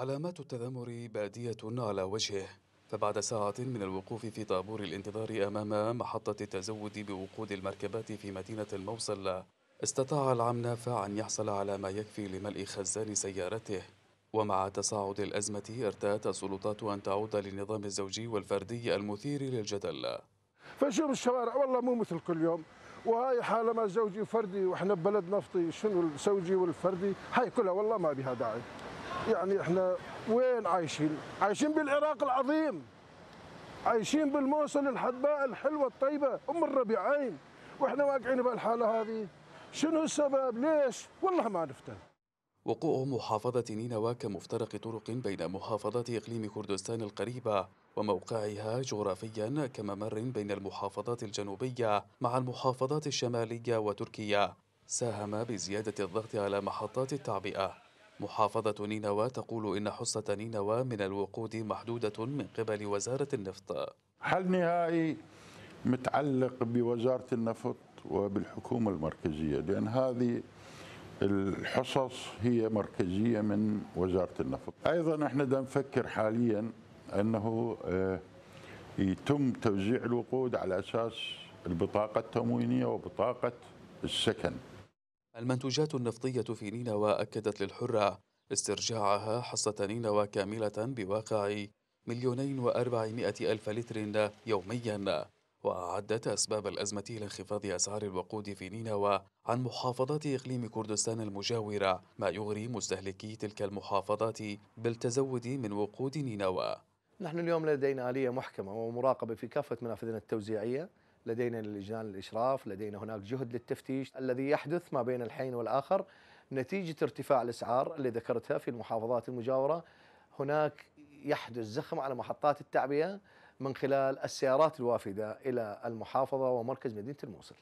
علامات التذمر بادية على وجهه فبعد ساعة من الوقوف في طابور الانتظار أمام محطة التزود بوقود المركبات في مدينة الموصل استطاع العم نافع أن يحصل على ما يكفي لملء خزان سيارته ومع تصاعد الأزمة ارتأت السلطات أن تعود للنظام الزوجي والفردي المثير للجدل فشوف الشوارع والله مو مثل كل يوم وهاي حالة ما زوجي وفردي واحنا ببلد نفطي شنو الزوجي والفردي هاي كلها والله ما بها داعي يعني احنا وين عايشين؟ عايشين بالعراق العظيم عايشين بالموصل الحدباء الحلوه الطيبه ام الربيعين واحنا واقعين بهالحاله هذه شنو السبب؟ ليش؟ والله ما نفتهم وقوع محافظة نينوى كمفترق طرق بين محافظات إقليم كردستان القريبة وموقعها جغرافيا كممر بين المحافظات الجنوبية مع المحافظات الشمالية وتركيا ساهم بزيادة الضغط على محطات التعبئة محافظة نينوى تقول إن حصة نينوى من الوقود محدودة من قبل وزارة النفط حل نهائي متعلق بوزارة النفط وبالحكومة المركزية لأن هذه الحصص هي مركزية من وزارة النفط أيضا احنا دا نفكر حاليا أنه آه، يتم توزيع الوقود على أساس البطاقة التموينية وبطاقة السكن المنتوجات النفطية في نينوى أكدت للحرة استرجاعها حصة نينوى كاملة بواقع مليونين وأربعمائة ألف لتر يوميا وأعدت أسباب الأزمة لانخفاض أسعار الوقود في نينوى عن محافظات إقليم كردستان المجاورة ما يغري مستهلكي تلك المحافظات بالتزود من وقود نينوى نحن اليوم لدينا آلية محكمة ومراقبة في كافة منافذنا التوزيعية لدينا لجان الإشراف لدينا هناك جهد للتفتيش الذي يحدث ما بين الحين والآخر نتيجة ارتفاع الأسعار اللي ذكرتها في المحافظات المجاورة هناك يحدث زخم على محطات التعبئة من خلال السيارات الوافدة إلى المحافظة ومركز مدينة الموصل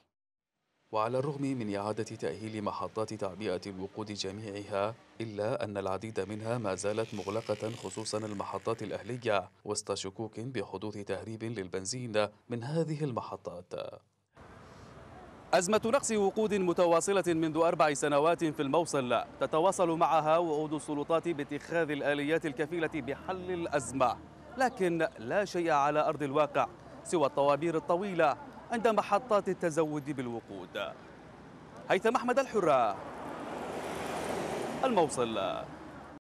وعلى الرغم من إعادة تأهيل محطات تعبئة الوقود جميعها إلا أن العديد منها ما زالت مغلقة خصوصا المحطات الأهلية وسط شكوك بحدوث تهريب للبنزين من هذه المحطات أزمة نقص وقود متواصلة منذ أربع سنوات في الموصل تتواصل معها وعود السلطات باتخاذ الآليات الكفيلة بحل الأزمة لكن لا شيء على أرض الواقع سوى الطوابير الطويلة عند محطات التزود بالوقود هيثم أحمد الحرة الموصل